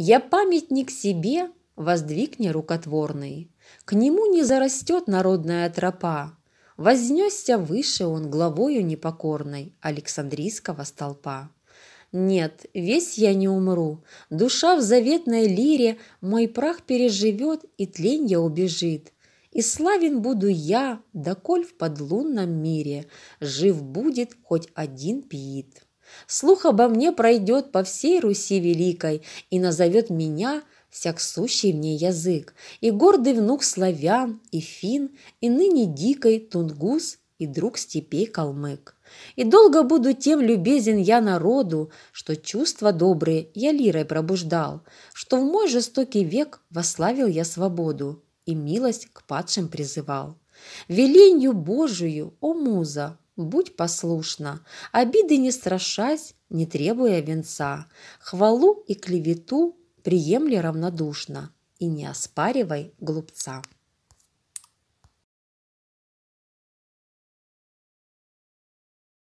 Я памятник себе воздвиг нерукотворный. К нему не зарастет народная тропа. Вознесся выше он главою непокорной Александрийского столпа. Нет, весь я не умру. Душа в заветной лире мой прах переживет, и тленья убежит. И славен буду я, доколь в подлунном мире жив будет хоть один пиит. Слух обо мне пройдет по всей Руси Великой и назовет меня всяк сущий мне язык, и гордый внук славян, и фин, и ныне дикой тунгус и друг степей калмык. И долго буду тем любезен я народу, что чувства добрые я лирой пробуждал, что в мой жестокий век вославил я свободу и милость к падшим призывал. Веленью Божию, о муза, будь послушна, обиды не страшась, не требуя венца, хвалу и клевету приемли равнодушно и не оспаривай глупца.